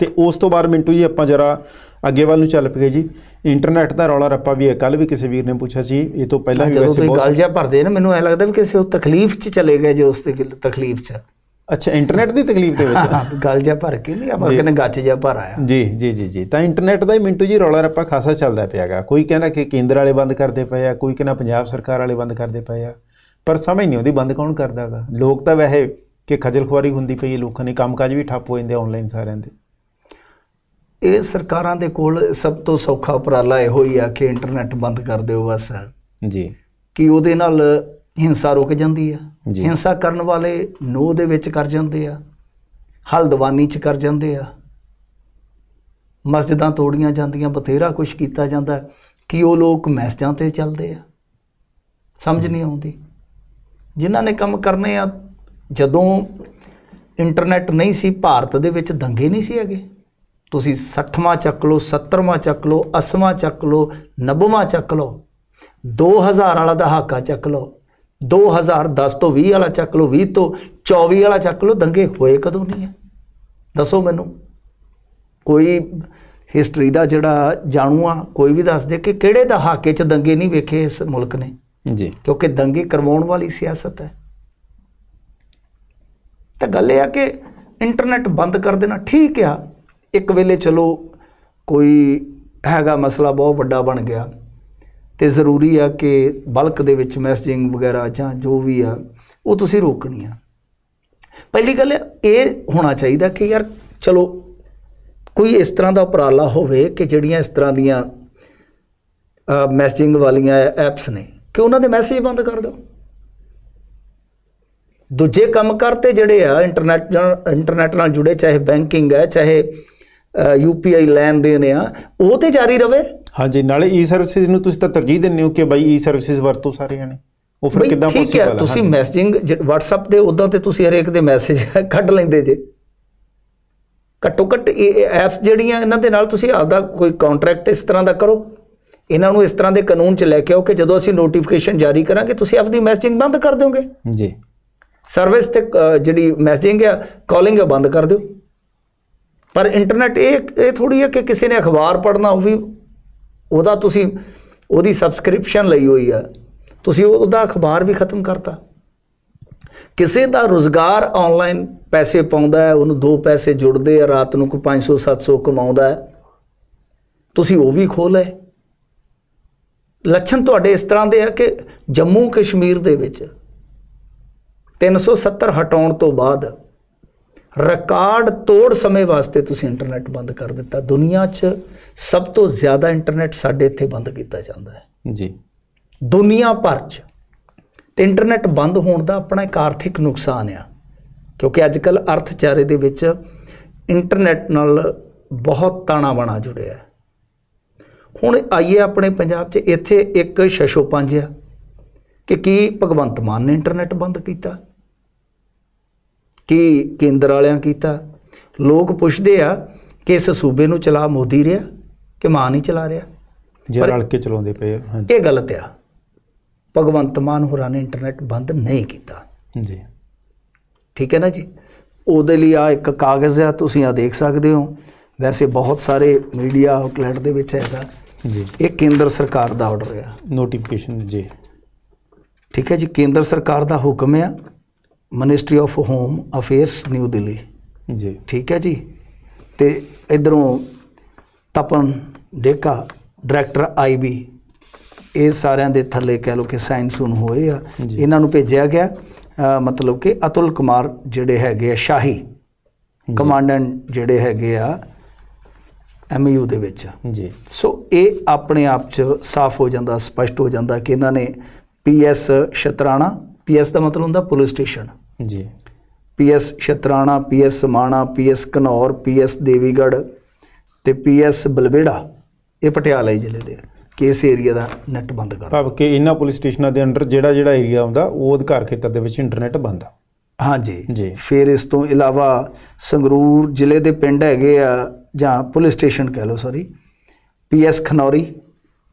ਤੇ ਉਸ ਤੋਂ ਬਾਅਦ ਮਿੰਟੂ ਜੀ ਆਪਾਂ ਜਰਾ ਅੱਗੇ ਵੱਲ ਨੂੰ ਚੱਲ ਪਏ ਜੀ ਇੰਟਰਨੈਟ ਦਾ ਰੌਲਾ ਰੱਪਾ ਵੀ ਹੈ ਕੱਲ ਵੀ ਕਿਸੇ ਵੀਰ ਨੇ ਪੁੱਛਿਆ ਸੀ ਇਹ ਤੋਂ ਪਹਿਲਾਂ ਵੀ ਵੈਸੇ ਬਹੁਤ ਗੱਲ ਜਿਆ ਭਰਦੇ ਨੇ ਮੈਨੂੰ ਐ ਲੱਗਦਾ ਵੀ ਕਿਸੇ ਉਹ ਤਕਲੀਫ 'ਚ ਚਲੇ ਗਏ ਜੇ ਉਸ ਤੇ ਤਕਲੀਫ 'ਚ ਅੱਛਾ ਇੰਟਰਨੈਟ ਦੀ ਤਕਲੀਫ ਦੇ ਵਿੱਚ ਗੱਲ ਜਿਆ ਭਰ ਕੇ ਨਹੀਂ ਆਪਾਂ ਕਹਿੰਦੇ ਗੱਚ ਜਿਆ ਭਰ ਆਇਆ ਜੀ ਜੀ ਜੀ ਜੀ ਤਾਂ ਇੰਟਰਨੈਟ ਦਾ ਹੀ ਮਿੰਟੂ ਜੀ ਰੌਲਾ ਰੱਪਾ ਖਾਸਾ ਚੱਲਦਾ ਪਿਆਗਾ ਕੋਈ ਕਹਿੰਦਾ ਕਿ ਕੇਂਦਰ ਵਾਲੇ ਬੰਦ ਕਰਦੇ ਪਏ ਆ ਕੋਈ ਕਹਿੰਦਾ ਪੰਜਾਬ ਸਰਕਾਰ ਵਾਲੇ ਬੰਦ ਕਰਦੇ ਪਏ ਆ ਪਰ ਸਮਝ ਨਹੀਂ ਆਉਂਦੀ ਬੰਦ ਕੌਣ ਕਰਦਾਗਾ ਲੋਕ ਤਾਂ ਵੈਸੇ ਕਿ ਖਜਲ ਹੁੰਦੀ ਪਈ ਲੋਕਾਂ ਨੇ ਕੰਮਕਾਜ ਵੀ ਠੱਪ ਹੋ ਜਾਂਦੇ ਆਨਲਾਈਨ ਸਾਰਿਆਂ ਦੇ ਇਹ ਸਰਕਾਰਾਂ ਦੇ ਕੋਲ ਸਭ ਤੋਂ ਸੌਖਾ ਉਪਰਾਲਾ ਇਹੋ ਹੀ ਆ ਕਿ ਇੰਟਰਨੈਟ ਬੰਦ ਕਰ ਦਿਓ ਬਸ ਜੀ ਕਿ ਉਹਦੇ ਨਾਲ ਹਿੰਸਾ ਰੁਕ ਜਾਂਦੀ ਆ ਹਿੰਸਾ ਕਰਨ ਵਾਲੇ ਨੋ ਦੇ ਵਿੱਚ ਕਰ ਜਾਂਦੇ ਆ ਹਲਦਵਾਨੀ ਚ ਕਰ ਜਾਂਦੇ ਆ ਮਸਜਿਦਾਂ ਤੋੜੀਆਂ ਜਾਂਦੀਆਂ ਬਥੇਰਾ ਕੁਝ ਕੀਤਾ ਜਾਂਦਾ ਕਿ ਉਹ ਲੋਕ ਮੈਸਜਾਂ ਤੇ ਚੱਲਦੇ ਆ ਸਮਝ ਨਹੀਂ ਆਉਂਦੀ ਜਿਨ੍ਹਾਂ ਨੇ ਕੰਮ ਕਰਨੇ ਆ ਜਦੋਂ ਇੰਟਰਨੈਟ ਨਹੀਂ ਸੀ ਭਾਰਤ ਦੇ ਵਿੱਚ ਦੰਗੇ ਨਹੀਂ ਸੀ ਹੈਗੇ ਤੁਸੀਂ 60ਵਾਂ ਚੱਕ ਲਓ 70ਵਾਂ ਚੱਕ ਲਓ 80ਵਾਂ ਚੱਕ ਲਓ 90ਵਾਂ ਚੱਕ ਲਓ 2000 ਵਾਲਾ ਦਹਾਕਾ ਚੱਕ ਲਓ 2010 ਤੋਂ 20 ਵਾਲਾ ਚੱਕ ਲਓ 20 ਤੋਂ 24 ਵਾਲਾ ਚੱਕ ਲਓ ਦੰਗੇ ਹੋਏ ਕਦੋਂ ਨਹੀਂ ਹੈ ਦੱਸੋ ਮੈਨੂੰ ਕੋਈ ਹਿਸਟਰੀ ਦਾ ਜਿਹੜਾ ਜਾਣੂ ਆ ਕੋਈ ਵੀ ਦੱਸ ਦੇ ਕਿ ਕਿਹੜੇ ਦਹਾਕੇ 'ਚ ਦੰਗੇ ਨਹੀਂ ਵੇਖੇ ਇਸ ਮੁਲਕ ਨੇ ਜੀ ਕਿਉਂਕਿ ਦੰਗੇ ਕਰਵਾਉਣ ਵਾਲੀ ਸਿਆਸਤ ਹੈ ਤਾਂ ਗੱਲ ਇਹ ਆ ਕਿ ਇੰਟਰਨੈਟ ਬੰਦ ਕਰ ਦੇਣਾ ਠੀਕ ਆ ਇੱਕ ਵੇਲੇ ਚਲੋ ਕੋਈ ਹੈਗਾ ਮਸਲਾ ਬਹੁਤ ਵੱਡਾ ਬਣ ਗਿਆ ਤੇ ਜ਼ਰੂਰੀ ਆ ਕਿ ਬਲਕ ਦੇ ਵਿੱਚ ਮੈਸੇਜਿੰਗ ਵਗੈਰਾ ਜਾਂ ਜੋ ਵੀ ਆ ਉਹ ਤੁਸੀਂ ਰੋਕਣੀ ਆ ਪਹਿਲੀ ਗੱਲ ਇਹ ਹੋਣਾ ਚਾਹੀਦਾ ਕਿ ਯਾਰ ਚਲੋ ਕੋਈ ਇਸ ਤਰ੍ਹਾਂ ਦਾ ਉਪਰਾਲਾ ਹੋਵੇ ਕਿ ਜਿਹੜੀਆਂ ਇਸ ਤਰ੍ਹਾਂ ਦੀਆਂ ਮੈਸੇਜਿੰਗ ਵਾਲੀਆਂ ਐਪਸ ਨੇ ਕਿ ਉਹਨਾਂ ਦੇ ਮੈਸੇਜ ਬੰਦ ਕਰ ਦਿਓ ਦੂਜੇ ਕੰਮ ਕਰਤੇ ਜਿਹੜੇ ਆ ਇੰਟਰਨੈਟ ਇੰਟਰਨੈਟ ਨਾਲ ਜੁੜੇ ਚਾਹੇ ਬੈਂਕਿੰਗ ਹੈ ਚਾਹੇ ਯੂਪੀਆਈ ਲੈਣ ਦੇਣ ਆ ਉਹ ਤੇ ਜਾਰੀ ਰਵੇ ਹਾਂਜੀ ਨਾਲੇ ਈ ਸਰਵਿਸਿਜ਼ ਨੂੰ ਤੁਸੀਂ ਤਾਂ ਤਰਜੀਹ ਦਿੰਨੇ ਹੋ ਕਿ ਬਾਈ ਈ ਸਰਵਿਸਿਜ਼ ਵਰਤੋ ਸਾਰੇ ਜਣੇ ਉਹ ਫਿਰ ਕਿਦਾਂ ਪੋਸੀਬਲ ਹੈ ਤੁਸੀਂ ਮੈਸੇਜਿੰਗ WhatsApp ਦੇ ਉਦੋਂ ਤੇ ਤੁਸੀਂ ਹਰੇਕ ਦੇ ਮੈਸੇਜ ਕੱਢ ਲੈਂਦੇ ਜੇ ਘੱਟੋ ਘੱਟ ਇਹ ਐਪਸ ਜਿਹੜੀਆਂ ਇਹਨਾਂ ਦੇ ਨਾਲ ਤੁਸੀਂ ਆਪਦਾ ਕੋਈ ਕੰਟਰੈਕਟ ਇਸ ਤਰ੍ਹਾਂ ਦਾ ਕਰੋ ਇਹਨਾਂ ਨੂੰ ਇਸ ਤਰ੍ਹਾਂ ਦੇ ਕਾਨੂੰਨ 'ਚ ਲੈ ਕੇ ਆਓ ਕਿ ਜਦੋਂ ਅਸੀਂ ਨੋਟੀਫਿਕੇਸ਼ਨ ਜਾਰੀ ਕਰਾਂਗੇ ਤੁਸੀਂ ਆਪਦੀ ਮੈਸੇਜਿੰਗ ਬੰਦ ਕਰ ਦਿਓਗੇ ਜੀ ਸਰਵਿਸ ਤੇ ਜਿਹੜੀ ਮੈਸੇਜਿੰਗ ਆ ਕਾਲਿੰਗ ਆ ਬੰਦ ਕਰ ਦਿਓ ਪਰ ਇੰਟਰਨੈਟ ਇਹ ਇਹ ਥੋੜੀ ਹੈ ਕਿ ਕਿਸੇ ਨੇ ਅਖਬਾਰ ਪੜ੍ਹਨਾ ਉਹ ਵੀ ਉਹਦਾ ਤੁਸੀਂ ਉਹਦੀ ਸਬਸਕ੍ਰਿਪਸ਼ਨ ਲਈ ਹੋਈ ਆ ਤੁਸੀਂ ਉਹਦਾ ਅਖਬਾਰ ਵੀ ਖਤਮ ਕਰਤਾ ਕਿਸੇ ਦਾ ਰੋਜ਼ਗਾਰ ਆਨਲਾਈਨ ਪੈਸੇ ਪਾਉਂਦਾ ਹੈ ਉਹਨੂੰ ਦੋ ਪੈਸੇ ਜੁੜਦੇ ਆ ਰਾਤ ਨੂੰ ਕੋ 500 700 ਕਮਾਉਂਦਾ ਹੈ ਤੁਸੀਂ ਉਹ ਵੀ ਖੋਲ ਲਏ ਲੱਛਣ ਤੁਹਾਡੇ ਇਸ ਤਰ੍ਹਾਂ ਦੇ ਆ ਕਿ ਜੰਮੂ ਕਸ਼ਮੀਰ ਦੇ ਵਿੱਚ 370 ਹਟਾਉਣ ਤੋਂ ਬਾਅਦ ਰਿਕਾਰਡ ਤੋੜ ਸਮੇਂ ਵਾਸਤੇ ਤੁਸੀਂ ਇੰਟਰਨੈਟ ਬੰਦ ਕਰ ਦਿੱਤਾ ਦੁਨੀਆ 'ਚ ਸਭ ਤੋਂ ਜ਼ਿਆਦਾ ਇੰਟਰਨੈਟ ਸਾਡੇ ਇੱਥੇ ਬੰਦ ਕੀਤਾ ਜਾਂਦਾ ਹੈ ਜੀ ਦੁਨੀਆ ਭਰ 'ਚ ਤੇ ਇੰਟਰਨੈਟ ਬੰਦ ਹੋਣ ਦਾ ਆਪਣਾ ਇੱਕ ਆਰਥਿਕ ਨੁਕਸਾਨ ਆ ਕਿਉਂਕਿ ਅੱਜ ਕੱਲ ਅਰਥਚਾਰੇ ਦੇ ਵਿੱਚ ਇੰਟਰਨੈਟ ਨਾਲ ਬਹੁਤ ਤਾਣਾ ਬਣਾ ਜੁੜਿਆ ਹੈ ਹੁਣ ਆਈਏ ਆਪਣੇ ਪੰਜਾਬ 'ਚ ਇੱਥੇ ਇੱਕ ਪੰਜ ਆ ਕਿ ਕੀ ਭਗਵੰਤ ਮਾਨ ਨੇ ਇੰਟਰਨੈਟ ਬੰਦ ਕੀਤਾ ਕੀ ਕੇਂਦਰ ਵਾਲਿਆਂ ਕੀਤਾ ਲੋਕ ਪੁੱਛਦੇ ਆ ਕਿ ਇਸ ਸੂਬੇ ਨੂੰ ਚਲਾ ਮੋਦੀ ਰਿਹਾ ਕਿ ਮਾਨ ਹੀ ਚਲਾ ਰਿਹਾ ਜੇ ਰਲ ਕੇ ਚਲਾਉਂਦੇ ਪਏ ਹਾਂਜੀ ਇਹ ਗਲਤ ਆ ਭਗਵੰਤ ਮਾਨ ਹੋਰਾਂ ਨੇ ਇੰਟਰਨੈਟ ਬੰਦ ਨਹੀਂ ਕੀਤਾ ਜੀ ਠੀਕ ਹੈ ਨਾ ਜੀ ਉਹਦੇ ਲਈ ਆ ਇੱਕ ਕਾਗਜ਼ ਆ ਤੁਸੀਂ ਆ ਦੇਖ ਸਕਦੇ ਹੋ ਵੈਸੇ ਬਹੁਤ ਸਾਰੇ ਮੀਡੀਆ ਆਊਟਲੈਟ ਦੇ ਵਿੱਚ ਹੈਗਾ ਜੀ ਇਹ ਕੇਂਦਰ ਸਰਕਾਰ ਦਾ ਆਰਡਰ ਆ ਨੋਟੀਫਿਕੇਸ਼ਨ ਜੀ ਠੀਕ ਹੈ ਜੀ ਕੇਂਦਰ ਸਰਕਾਰ ਦਾ ਹੁਕਮ ਆ ministry of home affairs new Delhi ਜੀ ਠੀਕ ਹੈ ਜੀ ਤੇ ਇਧਰੋਂ ਤਪਨ ਡੇਕਾ ਡਾਇਰੈਕਟਰ ਆਈਬੀ ਇਹ ਸਾਰਿਆਂ ਦੇ ਥੱਲੇ ਕਹਿ ਲੋ ਕਿ ਸਾਈਨ ਸੁਨ ਹੋਏ ਆ ਇਹਨਾਂ ਨੂੰ ਭੇਜਿਆ ਗਿਆ ਮਤਲਬ ਕਿ ਅਤੁਲ ਕੁਮਾਰ ਜਿਹੜੇ ਹੈਗੇ ਆ ਸ਼ਾਹੀ ਕਮਾਂਡੈਂਟ ਜਿਹੜੇ ਹੈਗੇ ਆ ਐਮਯੂ ਦੇ ਵਿੱਚ ਜੀ ਸੋ ਇਹ ਆਪਣੇ ਆਪ ਚ ਸਾਫ਼ ਹੋ ਜਾਂਦਾ ਸਪਸ਼ਟ ਹੋ ਜਾਂਦਾ ਕਿ ਇਹਨਾਂ ਨੇ ਪੀਐਸ ਸ਼ਤਰਾਣਾ ਪੀਐਸ ਦਾ ਮਤਲਬ ਹੁੰਦਾ ਪੁਲਿਸ ਸਟੇਸ਼ਨ ਜੀ PS Shatrana PS Samana PS Kanaur PS Devigarh ਤੇ ਪੀਐਸ ਬਲਵੇੜਾ ਇਹ ਪਟਿਆਲਾ ਜ਼ਿਲ੍ਹੇ ਦੇ ਕੇਸ ਏਰੀਆ ਦਾ ਨੈਟ ਬੰਦ ਕਰ ਭਾਵ ਕਿ ਇਹਨਾਂ ਪੁਲਿਸ ਸਟੇਸ਼ਨਾਂ ਦੇ ਅੰਡਰ ਜਿਹੜਾ ਜਿਹੜਾ ਏਰੀਆ ਆਉਂਦਾ ਉਹ ਅਧਿਕਾਰ ਖੇਤਰ ਦੇ ਵਿੱਚ ਇੰਟਰਨੈਟ ਬੰਦ ਆ ਹਾਂਜੀ ਜੀ ਫਿਰ ਇਸ ਤੋਂ ਇਲਾਵਾ ਸੰਗਰੂਰ ਜ਼ਿਲ੍ਹੇ ਦੇ ਪਿੰਡ ਹੈਗੇ ਆ ਜਾਂ ਪੁਲਿਸ ਸਟੇਸ਼ਨ ਕਹ ਲਓ sorry PS Khanauri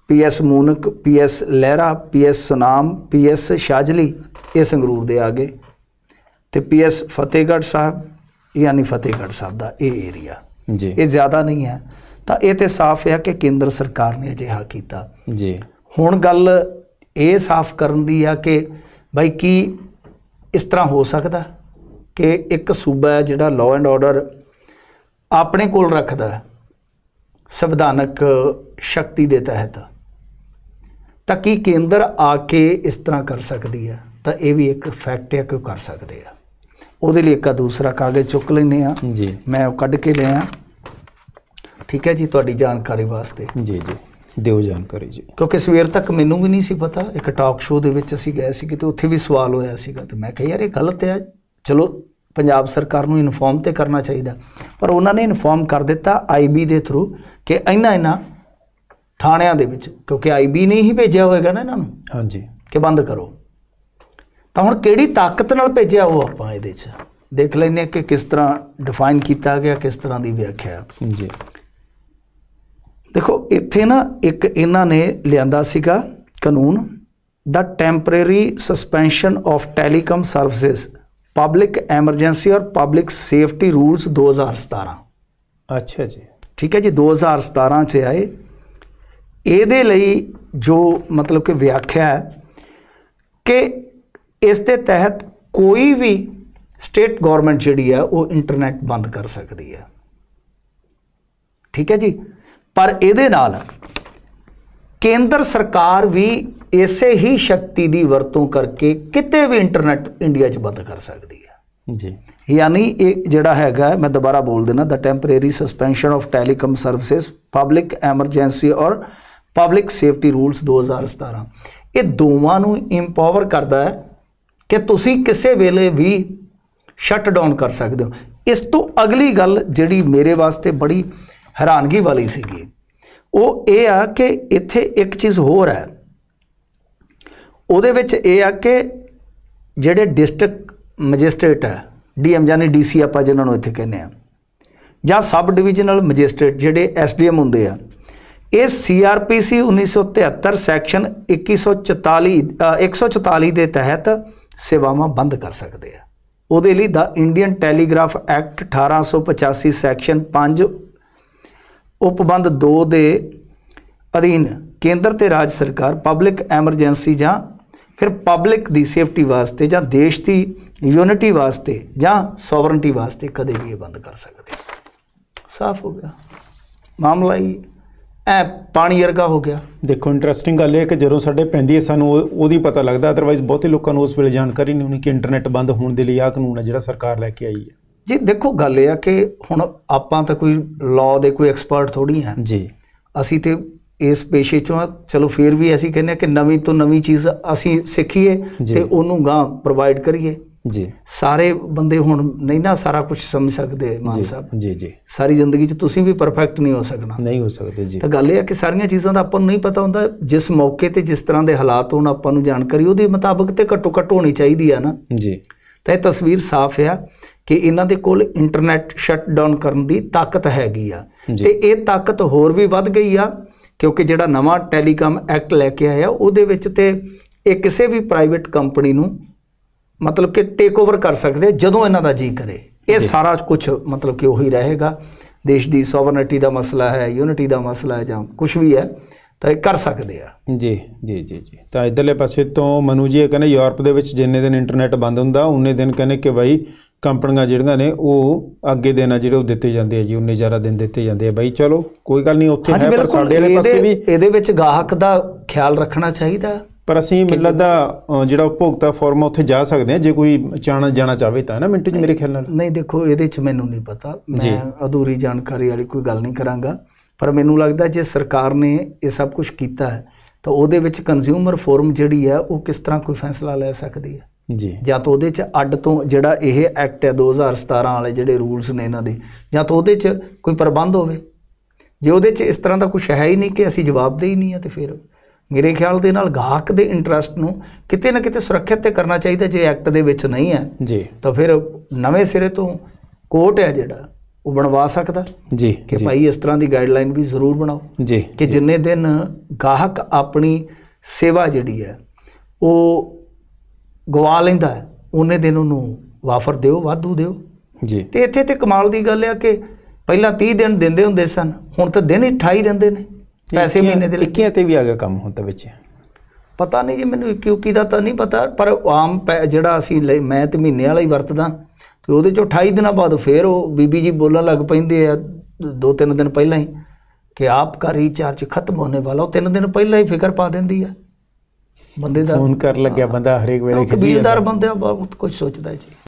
PS Moonak PS Lehra PS Sunam PS Shajli ਇਹ ਸੰਗਰੂਰ ਦੇ ਆਗੇ ਤੇ ਪੀਐਸ ਫਤਿਹਗੜ੍ਹ ਸਾਹਿਬ ਯਾਨੀ ਫਤਿਹਗੜ੍ਹ ਸਾਹਿਬ ਦਾ ਇਹ ਏਰੀਆ ਜੀ ਇਹ ਜ਼ਿਆਦਾ ਨਹੀਂ ਹੈ ਤਾਂ ਇਹ ਤੇ ਸਾਫ਼ ਹੈ ਕਿ ਕੇਂਦਰ ਸਰਕਾਰ ਨੇ ਅਜਿਹਾ ਕੀਤਾ ਜੀ ਹੁਣ ਗੱਲ ਇਹ ਸਾਫ਼ ਕਰਨ ਦੀ ਆ ਕਿ ਭਾਈ ਕੀ ਇਸ ਤਰ੍ਹਾਂ ਹੋ ਸਕਦਾ ਕਿ ਇੱਕ ਸੂਬਾ ਹੈ ਜਿਹੜਾ ਲਾਅ ਐਂਡ ਆਰਡਰ ਆਪਣੇ ਕੋਲ ਰੱਖਦਾ ਹੈ ਸੰਵਿਧਾਨਕ ਸ਼ਕਤੀ ਦੇ ਤਹਿਤ ਤਾਂ ਕੀ ਕੇਂਦਰ ਆ ਕੇ ਇਸ ਤਰ੍ਹਾਂ ਕਰ ਸਕਦੀ ਹੈ ਤਾਂ ਇਹ ਵੀ ਇੱਕ ਫੈਕਟ ਹੈ ਕਿ ਉਹ ਕਰ ਸਕਦੇ ਆ ਉਹਦੇ ਲਈ ਇੱਕਾ ਦੂਸਰਾ ਕਾਗਜ਼ ਚੁੱਕ ਲੈਨੇ ਆ ਜੀ ਮੈਂ ਉਹ ਕੱਢ ਕੇ ਲਿਆ ਠੀਕ ਹੈ ਜੀ ਤੁਹਾਡੀ ਜਾਣਕਾਰੀ ਵਾਸਤੇ ਜੀ ਜੀ ਦਿਓ ਜਾਣਕਾਰੀ ਜੀ ਕਿਉਂਕਿ ਸਵੇਰ ਤੱਕ ਮੈਨੂੰ ਵੀ ਨਹੀਂ ਸੀ ਪਤਾ ਇੱਕ ਟਾਕ ਸ਼ੋਅ ਦੇ ਵਿੱਚ ਅਸੀਂ ਗਏ ਸੀ ਕਿਤੇ ਉੱਥੇ ਵੀ ਸਵਾਲ ਹੋਇਆ ਸੀਗਾ ਤੇ ਮੈਂ ਕਿਹਾ ਯਾਰ ਇਹ ਗਲਤ ਹੈ ਚਲੋ ਪੰਜਾਬ ਸਰਕਾਰ ਨੂੰ ਇਨਫੋਰਮ ਤੇ ਕਰਨਾ ਚਾਹੀਦਾ ਪਰ ਉਹਨਾਂ ਨੇ ਇਨਫੋਰਮ ਕਰ ਦਿੱਤਾ ਆਈਬੀ ਦੇ ਥਰੂ ਕਿ ਇੰਨਾ ਇੰਨਾ ਥਾਣਿਆਂ ਦੇ ਵਿੱਚ ਕਿਉਂਕਿ ਆਈਬੀ ਨੇ ਹੀ ਭੇਜਿਆ ਹੋਵੇਗਾ ਨਾ ਇਹਨਾਂ ਨੂੰ ਹਾਂਜੀ ਕਿ ਬੰਦ ਕਰੋ ਤਾਂ ਹੁਣ ਕਿਹੜੀ ਤਾਕਤ ਨਾਲ ਭੇਜਿਆ ਉਹ ਆਪਾਂ ਇਹਦੇ 'ਚ ਦੇਖ ਲੈਨੇ ਕਿ ਕਿਸ ਤਰ੍ਹਾਂ ਡਿਫਾਈਨ ਕੀਤਾ ਗਿਆ ਕਿਸ ਤਰ੍ਹਾਂ ਦੀ ਵਿਆਖਿਆ ਜੀ ਦੇਖੋ ਇੱਥੇ ਨਾ ਇੱਕ ਇਹਨਾਂ ਨੇ ਲਿਆਂਦਾ ਸੀਗਾ ਕਾਨੂੰਨ ਦਾ temporary suspension of telecom services public emergency or public safety rules 2017 ਅੱਛਾ ਜੀ ਠੀਕ ਹੈ ਜੀ 2017 ਚ ਆਏ ਇਹਦੇ ਲਈ ਜੋ ਮਤਲਬ ਕਿ ਵਿਆਖਿਆ ਹੈ ਕਿ ਇਸ ਦੇ ਤਹਿਤ ਕੋਈ ਵੀ ਸਟੇਟ ਗਵਰਨਮੈਂਟ ਜਿਹੜੀ ਹੈ ਉਹ ਇੰਟਰਨੈਟ ਬੰਦ ਕਰ ਸਕਦੀ ਹੈ ਠੀਕ ਹੈ ਜੀ ਪਰ ਇਹਦੇ ਨਾਲ ਕੇਂਦਰ ਸਰਕਾਰ ਵੀ ਇਸੇ ਹੀ ਸ਼ਕਤੀ ਦੀ ਵਰਤੋਂ ਕਰਕੇ ਕਿਤੇ ਵੀ ਇੰਟਰਨੈਟ ਇੰਡੀਆ 'ਚ ਬੰਦ ਕਰ ਸਕਦੀ ਹੈ ਜੀ ਯਾਨੀ ਇਹ ਜਿਹੜਾ ਹੈਗਾ ਮੈਂ ਦੁਬਾਰਾ ਬੋਲ ਦੇਣਾ ਦਾ temporary suspension of telecom services public emergency or public safety rules 2017 ਇਹ ਦੋਵਾਂ ਨੂੰ ਇੰਪਾਵਰ ਕਰਦਾ ਹੈ ਕਿ ਤੁਸੀਂ ਕਿਸੇ ਵੇਲੇ ਵੀ ਸ਼ਟ ਡਾਊਨ ਕਰ ਸਕਦੇ ਹੋ ਇਸ ਤੋਂ ਅਗਲੀ ਗੱਲ ਜਿਹੜੀ ਮੇਰੇ ਵਾਸਤੇ ਬੜੀ ਹੈਰਾਨਗੀ ਵਾਲੀ ਸੀਗੀ ਉਹ ਇਹ ਆ ਕਿ ਇੱਥੇ ਇੱਕ ਚੀਜ਼ ਹੋਰ ਹੈ ਉਹਦੇ ਵਿੱਚ ਇਹ ਆ ਕਿ ਜਿਹੜੇ ਡਿਸਟ੍ਰਿਕਟ ਮੈਜਿਸਟ੍ਰੇਟ ਹੈ ਡੀਐਮ ਜਾਨੀ ਡੀਸੀ ਆਪਾਂ ਜਿਹਨਾਂ ਨੂੰ ਇੱਥੇ ਕਹਿੰਦੇ ਆ ਜਾਂ ਸਬ ਡਿਵੀਜ਼ਨਲ ਮੈਜਿਸਟ੍ਰੇਟ ਜਿਹੜੇ ਐਸਡੀਐਮ ਹੁੰਦੇ ਆ ਇਹ ਸੀਆਰਪੀਸੀ 1973 ਸੈਕਸ਼ਨ 2144 144 ਦੇ ਤਹਿਤ ਸੇਵਾਵਾਂ ਬੰਦ ਕਰ ਸਕਦੇ ਆ ਉਹਦੇ ਲਈ ਦਾ ਇੰਡੀਅਨ ਟੈਲੀਗ੍ਰਾਫ ਐਕਟ 1885 ਸੈਕਸ਼ਨ 5 ਉਪਬੰਧ 2 ਦੇ ਅਧੀਨ ਕੇਂਦਰ ਤੇ ਰਾਜ ਸਰਕਾਰ ਪਬਲਿਕ ਐਮਰਜੈਂਸੀ ਜਾਂ ਫਿਰ ਪਬਲਿਕ ਦੀ ਸੇਫਟੀ ਵਾਸਤੇ ਜਾਂ ਦੇਸ਼ ਦੀ ਯੂਨਿਟੀ ਵਾਸਤੇ ਜਾਂ ਸੋਵਰਨਟੀ ਵਾਸਤੇ ਕਦੇ ਵੀ ਇਹ ਬੰਦ ਕਰ ਸਕਦੇ ਸਾਫ਼ ਹੋ ਗਿਆ ਮਾਮਲਾ ਹੀ ਐ ਪਾਣੀ ਵਰਗਾ ਹੋ ਗਿਆ ਦੇਖੋ ਇੰਟਰਸਟਿੰਗ ਗੱਲ ਇਹ ਕਿ ਜਦੋਂ ਸਾਡੇ ਪੈਂਦੀ ਐ ਸਾਨੂੰ ਉਹਦੀ ਪਤਾ ਲੱਗਦਾ ਅਦਰਵਾਈਜ਼ ਬਹੁਤੇ ਲੋਕਾਂ ਨੂੰ ਉਸ ਵੇਲੇ ਜਾਣਕਾਰੀ ਨਹੀਂ ਹੁੰਦੀ ਕਿ ਇੰਟਰਨੈਟ ਬੰਦ ਹੋਣ ਦੇ ਲਈ ਆ ਕਾਨੂੰਨ ਹੈ ਜਿਹੜਾ ਸਰਕਾਰ ਲੈ ਕੇ ਆਈ ਹੈ ਜੀ ਦੇਖੋ ਗੱਲ ਇਹ ਆ ਕਿ ਹੁਣ ਆਪਾਂ ਤਾਂ ਕੋਈ ਲਾਅ ਦੇ ਕੋਈ ਐਕਸਪਰਟ ਥੋੜੀ ਹਾਂ ਜੀ ਅਸੀਂ ਤੇ ਇਸ ਪੇਸ਼ੇ ਚੋਂ ਚਲੋ ਫੇਰ ਵੀ ਅਸੀਂ ਕਹਿੰਦੇ ਆ ਕਿ ਨਵੀਂ ਤੋਂ ਨਵੀਂ ਚੀਜ਼ ਅਸੀਂ ਸਿੱਖੀਏ ਤੇ ਉਹਨੂੰ ਗਾਂ ਪ੍ਰੋਵਾਈਡ ਕਰੀਏ ਜੀ ਸਾਰੇ ਬੰਦੇ ਹੁਣ ਨਹੀਂ ਨਾ ਸਾਰਾ ਕੁਝ ਸਮਝ ਸਕਦੇ ਮਾਨ ਸਾਹਿਬ ਜੀ ਜੀ ਸਾਰੀ ਜ਼ਿੰਦਗੀ 'ਚ ਤੁਸੀਂ ਵੀ ਪਰਫੈਕਟ ਨਹੀਂ ਹੋ ਸਕਣਾ ਨਹੀਂ ਹੋ ਸਕਦੇ ਜੀ ਤਾਂ ਗੱਲ ਇਹ ਹੈ ਕਿ ਸਾਰੀਆਂ ਚੀਜ਼ਾਂ ਦਾ ਆਪਾਂ ਨੂੰ ਨਹੀਂ ਪਤਾ ਹੁੰਦਾ ਜਿਸ ਮੌਕੇ ਤੇ ਜਿਸ ਤਰ੍ਹਾਂ ਦੇ ਹਾਲਾਤ ਹੋਣ ਆਪਾਂ ਨੂੰ ਜਾਣਕਾਰੀ ਉਹਦੇ ਮੁਤਾਬਕ ਤੇ ਘੱਟੋ ਘੱਟ ਹੋਣੀ ਚਾਹੀਦੀ ਆ ਨਾ ਜੀ ਤਾਂ ਇਹ ਤਸਵੀਰ ਸਾਫ਼ ਆ ਕਿ ਇਹਨਾਂ ਦੇ ਕੋਲ ਇੰਟਰਨੈਟ ਸ਼ਟ ਡਾਊਨ ਕਰਨ ਦੀ ਤਾਕਤ ਹੈਗੀ ਆ ਤੇ ਇਹ ਤਾਕਤ ਹੋਰ ਵੀ ਵੱਧ ਗਈ ਆ ਕਿਉਂਕਿ ਜਿਹੜਾ ਨਵਾਂ ਟੈਲੀਕਾਮ ਐਕਟ ਲੈ ਕੇ ਆਇਆ ਉਹਦੇ ਵਿੱਚ ਤੇ ਇਹ ਕਿਸੇ ਵੀ ਪ੍ਰਾਈਵੇਟ ਕੰਪਨੀ ਨੂੰ ਮਤਲਬ ਕਿ ਟੇਕ ਓਵਰ ਕਰ ਸਕਦੇ ਜਦੋਂ ਇਹਨਾਂ ਦਾ ਜੀ ਕਰੇ ਇਹ ਸਾਰਾ ਕੁਝ ਮਤਲਬ ਕਿ ਉਹੀ ਰਹੇਗਾ ਦੇਸ਼ ਦੀ ਸੋਵਰਨਿਟੀ ਦਾ ਮਸਲਾ ਹੈ ਯੂਨਿਟੀ ਦਾ ਮਸਲਾ ਹੈ ਜਾਂ ਕੁਝ ਵੀ ਹੈ ਤਾਂ ਇਹ ਕਰ ਸਕਦੇ ਆ ਜੀ ਜੀ ਜੀ ਜੀ ਤਾਂ ਇਧਰਲੇ ਪਾਸੇ ਤੋਂ ਮਨੂ ਜੀ ਇਹ ਕਹਿੰਦੇ ਯੂਰਪ ਦੇ ਵਿੱਚ ਜਿੰਨੇ ਦਿਨ ਇੰਟਰਨੈਟ ਬੰਦ ਹੁੰਦਾ ਉਹਨੇ ਦਿਨ ਕਹਿੰਦੇ ਕਿ ਬਾਈ ਕੰਪਨੀਆਂ ਜਿਹੜੀਆਂ ਨੇ ਉਹ ਅੱਗੇ ਦੇਣਾ ਜਿਹੜੇ ਉਹ ਦਿੱਤੇ ਜਾਂਦੇ ਆ ਜੀ ਉਹਨੇ ਜ਼ਿਆਦਾ ਦਿਨ ਦਿੱਤੇ ਜਾਂਦੇ ਆ ਬਾਈ ਚਲੋ ਕੋਈ ਗੱਲ ਨਹੀਂ ਉੱਥੇ ਹੈ ਪਰ ਸਾਡੇ ਵਾਲੇ ਪਾਸੇ ਵੀ ਇਹਦੇ ਵਿੱਚ ਗਾਹਕ ਦਾ ਖਿਆਲ ਰੱਖਣਾ ਚਾਹੀਦਾ ਪਰ ਅਸੀਂ ਮਿਲਤ ਦਾ ਜਿਹੜਾ ਉਪਭੋਗਤਾ ਫੋਰਮ ਉੱਥੇ ਜਾ ਸਕਦੇ ਆ ਜੇ ਕੋਈ ਚਾਣਾ ਜਾਣਾ ਚਾਹਵੇ ਤਾਂ ਨਾ ਮਿੰਟੂ ਜੀ ਮੇਰੇ ਖਿਆਲ ਨਾਲ ਨਹੀਂ ਦੇਖੋ ਇਹਦੇ ਵਿੱਚ ਮੈਨੂੰ ਨਹੀਂ ਪਤਾ ਮੈਂ ਅਧੂਰੀ ਜਾਣਕਾਰੀ ਵਾਲੀ ਕੋਈ ਗੱਲ ਨਹੀਂ ਕਰਾਂਗਾ ਪਰ ਮੈਨੂੰ ਲੱਗਦਾ ਜੇ ਸਰਕਾਰ ਨੇ ਇਹ ਸਭ ਕੁਝ ਕੀਤਾ ਹੈ ਤਾਂ ਉਹਦੇ ਵਿੱਚ ਕੰਜ਼ਿਊਮਰ ਫੋਰਮ ਜਿਹੜੀ ਹੈ ਉਹ ਕਿਸ ਤਰ੍ਹਾਂ ਕੋਈ ਫੈਸਲਾ ਲੈ ਸਕਦੀ ਹੈ ਜੀ ਜਾਂ ਤਾਂ ਉਹਦੇ 'ਚ ਅੱਡ ਤੋਂ ਜਿਹੜਾ ਇਹ ਐਕਟ ਹੈ 2017 ਵਾਲੇ ਜਿਹੜੇ ਰੂਲਸ ਨੇ ਇਹਨਾਂ ਦੇ ਜਾਂ ਤਾਂ ਉਹਦੇ 'ਚ ਕੋਈ ਪ੍ਰਬੰਧ ਹੋਵੇ ਜੇ ਉਹਦੇ 'ਚ ਇਸ ਤਰ੍ਹਾਂ ਦਾ ਕੁਝ ਹੈ ਹੀ ਨਹੀਂ ਕਿ ਅਸੀਂ ਜਵਾਬ ਦੇ ਹੀ ਨਹੀਂ ਆ ਤੇ ਫਿਰ ਮੇਰੇ ਖਿਆਲ ਦੇ ਨਾਲ ਗਾਹਕ ਦੇ ਇੰਟਰਸਟ ਨੂੰ ਕਿਤੇ ਨਾ ਕਿਤੇ ਸੁਰੱਖਿਅਤ ਤੇ ਕਰਨਾ ਚਾਹੀਦਾ ਜੇ ਐਕਟ ਦੇ ਵਿੱਚ ਨਹੀਂ ਹੈ ਜੀ ਤਾਂ ਫਿਰ ਨਵੇਂ ਸਿਰੇ ਤੋਂ ਕੋਰਟ ਹੈ ਜਿਹੜਾ ਉਹ ਬਣਵਾ ਸਕਦਾ ਜੀ ਕਿ ਭਾਈ ਇਸ ਤਰ੍ਹਾਂ ਦੀ ਗਾਈਡਲਾਈਨ ਵੀ ਜ਼ਰੂਰ ਬਣਾਓ ਜੀ ਕਿ ਜਿੰਨੇ ਦਿਨ ਗਾਹਕ ਆਪਣੀ ਸੇਵਾ ਜਿਹੜੀ ਹੈ ਉਹ ਗਵਾ ਲੈਂਦਾ ਹੈ ਉਹਨੇ ਦਿਨ ਉਹਨੂੰ ਵਾਫਰ ਦਿਓ ਵਾਧੂ ਦਿਓ ਜੀ ਤੇ ਇੱਥੇ ਤੇ ਕਮਾਲ ਦੀ ਗੱਲ ਹੈ ਕਿ ਪਹਿਲਾਂ 30 ਦਿਨ ਦਿੰਦੇ ਹੁੰਦੇ ਸਨ ਹੁਣ ਤਾਂ ਦਿਨ ਹੀ 28 ਦਿੰਦੇ ਨੇ ਪੈਸੇ ਮਹੀਨੇ ਦੇ ਇੱਕੀਆਂ ਤੇ ਵੀ ਆ ਗਿਆ ਕੰਮ ਹੁੰਦਾ ਵਿੱਚ ਪਤਾ ਨਹੀਂ ਜੀ ਮੈਨੂੰ ਕੀ ਦਾ ਤਾਂ ਨਹੀਂ ਪਤਾ ਪਰ ਆਮ ਜਿਹੜਾ ਅਸੀਂ ਮੈਂ ਤੇ ਮਹੀਨੇ ਵਾਲਾ ਹੀ ਵਰਤਦਾ ਤੇ ਉਹਦੇ ਚੋਂ 28 ਦਿਨਾਂ ਬਾਅਦ ਫੇਰ ਉਹ ਬੀਬੀ ਜੀ ਬੋਲਣ ਲੱਗ ਪੈਂਦੇ ਆ ਦੋ ਤਿੰਨ ਦਿਨ ਪਹਿਲਾਂ ਹੀ ਕਿ ਆਪ ਦਾ ਰੀਚਾਰਜ ਖਤਮ ਹੋਣੇ ਵਾਲਾ ਉਹ ਤਿੰਨ ਦਿਨ ਪਹਿਲਾਂ ਹੀ ਫਿਕਰ ਪਾ ਦਿੰਦੀ ਆ ਬੰਦੇ ਦਾ ਫੋਨ ਕਰ ਲੱਗਿਆ ਬੰਦਾ ਹਰੇਕ ਵੇਲੇ ਖਿਜੀ ਜਾਂਦਾ ਬੰਦੇ ਬਹੁਤ ਕੁਝ ਸੋਚਦਾ ਜੀ